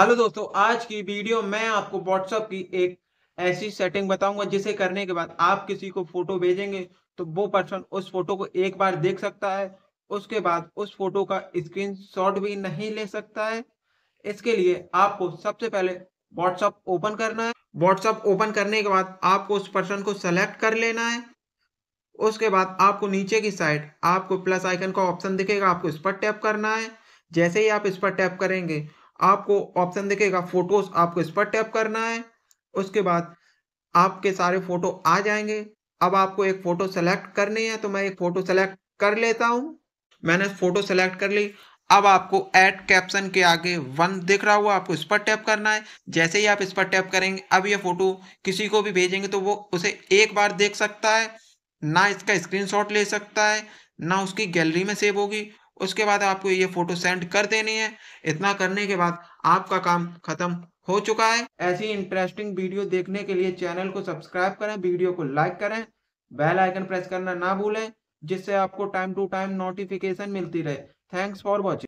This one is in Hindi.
हेलो दोस्तों आज की वीडियो में आपको व्हाट्सअप की एक ऐसी सेटिंग बताऊंगा जिसे करने के बाद आप किसी को फोटो भेजेंगे तो वो पर्सन उस फोटो को एक बार देख सकता है उसके बाद उस फोटो का स्क्रीनशॉट भी नहीं ले सकता है इसके लिए आपको सबसे पहले व्हाट्सएप ओपन करना है व्हाट्सएप ओपन करने के बाद आपको उस पर्सन को सेलेक्ट कर लेना है उसके बाद आपको नीचे की साइड आपको प्लस आइकन का ऑप्शन दिखेगा आपको इस पर टैप करना है जैसे ही आप इस पर टैप करेंगे आपको ऑप्शन दिखेगा फोटोज आपको इस पर टैप करना है उसके बाद आपके सारे फोटो आ जाएंगे अब आपको एक फोटो सेलेक्ट करनी है तो मैं एक फोटो सेलेक्ट कर लेता हूं मैंने फोटो सेलेक्ट कर ली अब आपको एड कैप्शन के आगे वन दिख रहा हुआ आपको इस पर टैप करना है जैसे ही आप इस पर टैप करेंगे अब ये फोटो किसी को भी भेजेंगे तो वो उसे एक बार देख सकता है ना इसका स्क्रीनशॉट ले सकता है ना उसकी गैलरी में सेव होगी उसके बाद आपको ये फोटो सेंड कर देनी है इतना करने के बाद आपका काम खत्म हो चुका है ऐसी इंटरेस्टिंग वीडियो देखने के लिए चैनल को सब्सक्राइब करें वीडियो को लाइक करें बेल आइकन प्रेस करना ना भूलें जिससे आपको टाइम टू टाइम नोटिफिकेशन मिलती रहे थैंक्स फॉर वॉचिंग